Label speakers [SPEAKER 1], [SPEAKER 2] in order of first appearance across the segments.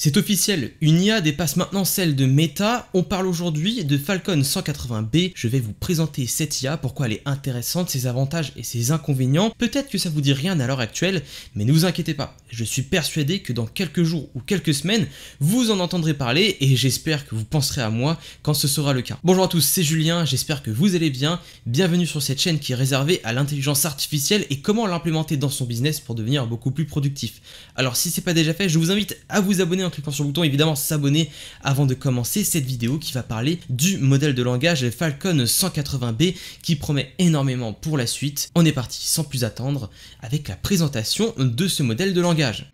[SPEAKER 1] C'est officiel, une IA dépasse maintenant celle de Meta, on parle aujourd'hui de Falcon 180B, je vais vous présenter cette IA, pourquoi elle est intéressante, ses avantages et ses inconvénients, peut-être que ça vous dit rien à l'heure actuelle, mais ne vous inquiétez pas, je suis persuadé que dans quelques jours ou quelques semaines, vous en entendrez parler et j'espère que vous penserez à moi quand ce sera le cas. Bonjour à tous, c'est Julien, j'espère que vous allez bien, bienvenue sur cette chaîne qui est réservée à l'intelligence artificielle et comment l'implémenter dans son business pour devenir beaucoup plus productif. Alors si c'est pas déjà fait, je vous invite à vous abonner en cliquant sur le bouton évidemment s'abonner avant de commencer cette vidéo qui va parler du modèle de langage Falcon 180B qui promet énormément pour la suite. On est parti sans plus attendre avec la présentation de ce modèle de langage.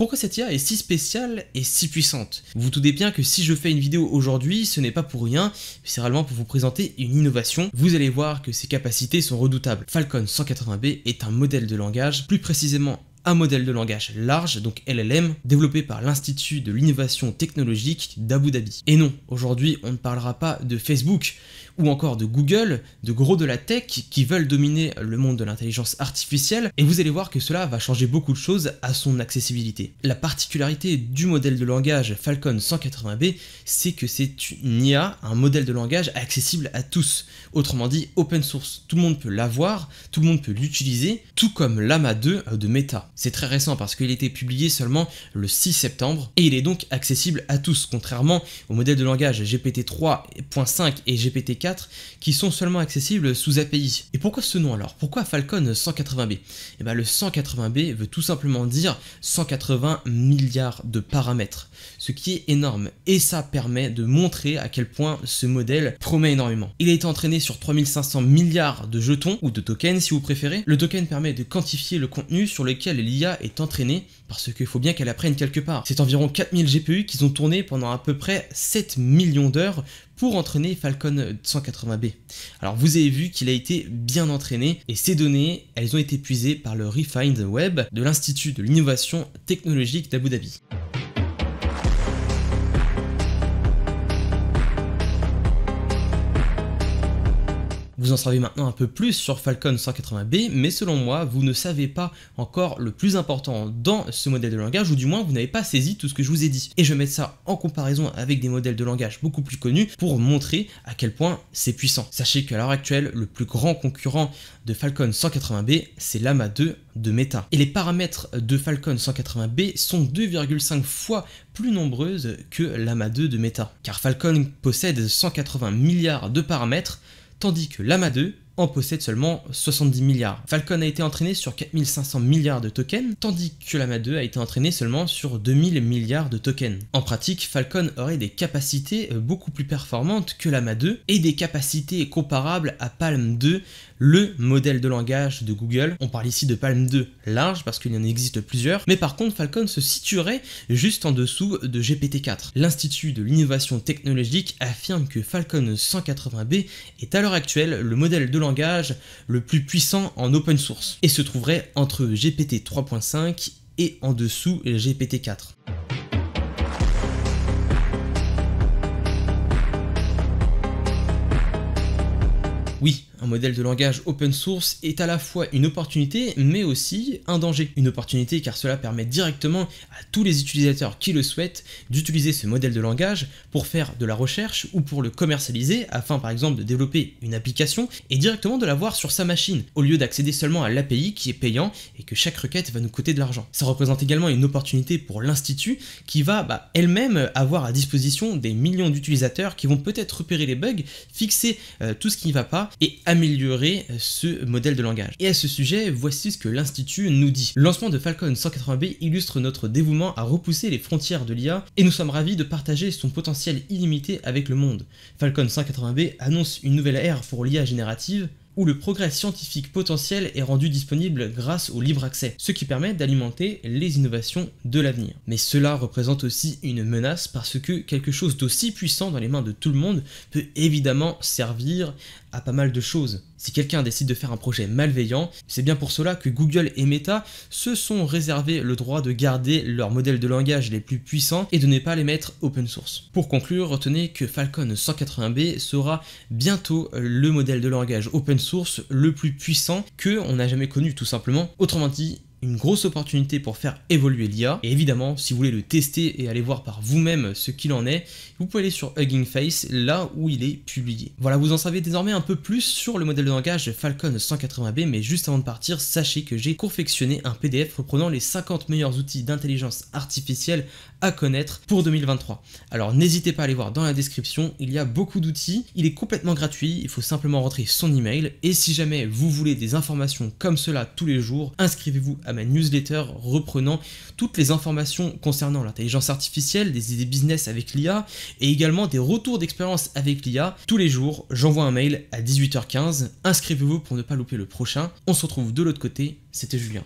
[SPEAKER 1] Pourquoi cette IA est si spéciale et si puissante Vous vous doutez bien que si je fais une vidéo aujourd'hui, ce n'est pas pour rien, c'est vraiment pour vous présenter une innovation. Vous allez voir que ses capacités sont redoutables. Falcon 180B est un modèle de langage, plus précisément un modèle de langage large, donc LLM, développé par l'Institut de l'innovation technologique d'Abu Dhabi. Et non, aujourd'hui, on ne parlera pas de Facebook ou encore de Google, de gros de la tech qui veulent dominer le monde de l'intelligence artificielle, et vous allez voir que cela va changer beaucoup de choses à son accessibilité. La particularité du modèle de langage Falcon 180B, c'est que c'est une IA, un modèle de langage accessible à tous, autrement dit open source, tout le monde peut l'avoir, tout le monde peut l'utiliser, tout comme Lama 2 de Meta. C'est très récent parce qu'il était publié seulement le 6 septembre et il est donc accessible à tous, contrairement au modèle de langage GPT-3.5 et GPT-4 qui sont seulement accessibles sous API. Et pourquoi ce nom alors Pourquoi Falcon 180B Et bien le 180B veut tout simplement dire 180 milliards de paramètres, ce qui est énorme et ça permet de montrer à quel point ce modèle promet énormément. Il a été entraîné sur 3500 milliards de jetons ou de tokens si vous préférez. Le token permet de quantifier le contenu sur lequel l'IA est entraînée parce qu'il faut bien qu'elle apprenne quelque part. C'est environ 4000 GPU qui ont tourné pendant à peu près 7 millions d'heures pour entraîner Falcon 180B. Alors vous avez vu qu'il a été bien entraîné et ces données, elles ont été puisées par le Refined Web de l'Institut de l'innovation technologique d'Abu Dhabi. Vous en savez maintenant un peu plus sur Falcon 180B, mais selon moi, vous ne savez pas encore le plus important dans ce modèle de langage, ou du moins vous n'avez pas saisi tout ce que je vous ai dit. Et je vais mettre ça en comparaison avec des modèles de langage beaucoup plus connus pour montrer à quel point c'est puissant. Sachez qu'à l'heure actuelle, le plus grand concurrent de Falcon 180B, c'est l'AMA 2 de Meta. Et les paramètres de Falcon 180B sont 2,5 fois plus nombreuses que l'AMA 2 de Meta. Car Falcon possède 180 milliards de paramètres, tandis que l'AMA2 en possède seulement 70 milliards. Falcon a été entraîné sur 4500 milliards de tokens, tandis que l'AMA2 a été entraîné seulement sur 2000 milliards de tokens. En pratique, Falcon aurait des capacités euh, beaucoup plus performantes que l'AMA2 et des capacités comparables à Palm 2 le modèle de langage de Google. On parle ici de Palm 2 large parce qu'il y en existe plusieurs, mais par contre Falcon se situerait juste en dessous de GPT-4. L'Institut de l'innovation technologique affirme que Falcon 180B est à l'heure actuelle le modèle de langage le plus puissant en open source et se trouverait entre GPT 3.5 et en dessous GPT 4. Oui, un modèle de langage open source est à la fois une opportunité mais aussi un danger. Une opportunité car cela permet directement à tous les utilisateurs qui le souhaitent d'utiliser ce modèle de langage pour faire de la recherche ou pour le commercialiser afin par exemple de développer une application et directement de l'avoir sur sa machine au lieu d'accéder seulement à l'API qui est payant et que chaque requête va nous coûter de l'argent. Ça représente également une opportunité pour l'Institut qui va bah, elle-même avoir à disposition des millions d'utilisateurs qui vont peut-être repérer les bugs, fixer euh, tout ce qui ne va pas et améliorer ce modèle de langage. Et à ce sujet, voici ce que l'Institut nous dit. Le lancement de Falcon 180B illustre notre dévouement à repousser les frontières de l'IA et nous sommes ravis de partager son potentiel illimité avec le monde. Falcon 180B annonce une nouvelle ère pour l'IA générative où le progrès scientifique potentiel est rendu disponible grâce au libre accès, ce qui permet d'alimenter les innovations de l'avenir. Mais cela représente aussi une menace parce que quelque chose d'aussi puissant dans les mains de tout le monde peut évidemment servir à pas mal de choses. Si quelqu'un décide de faire un projet malveillant, c'est bien pour cela que Google et Meta se sont réservés le droit de garder leurs modèles de langage les plus puissants et de ne pas les mettre open source. Pour conclure, retenez que Falcon 180B sera bientôt le modèle de langage open source source le plus puissant que on n'a jamais connu tout simplement. Autrement dit, une grosse opportunité pour faire évoluer l'IA. Et évidemment, si vous voulez le tester et aller voir par vous-même ce qu'il en est, vous pouvez aller sur Hugging Face, là où il est publié. Voilà, vous en savez désormais un peu plus sur le modèle de langage Falcon 180B, mais juste avant de partir, sachez que j'ai confectionné un PDF reprenant les 50 meilleurs outils d'intelligence artificielle à connaître pour 2023. Alors n'hésitez pas à aller voir dans la description, il y a beaucoup d'outils, il est complètement gratuit, il faut simplement rentrer son email, et si jamais vous voulez des informations comme cela tous les jours, inscrivez-vous à à ma newsletter reprenant toutes les informations concernant l'intelligence artificielle, des idées business avec l'IA et également des retours d'expérience avec l'IA. Tous les jours, j'envoie un mail à 18h15. Inscrivez-vous pour ne pas louper le prochain. On se retrouve de l'autre côté. C'était Julien.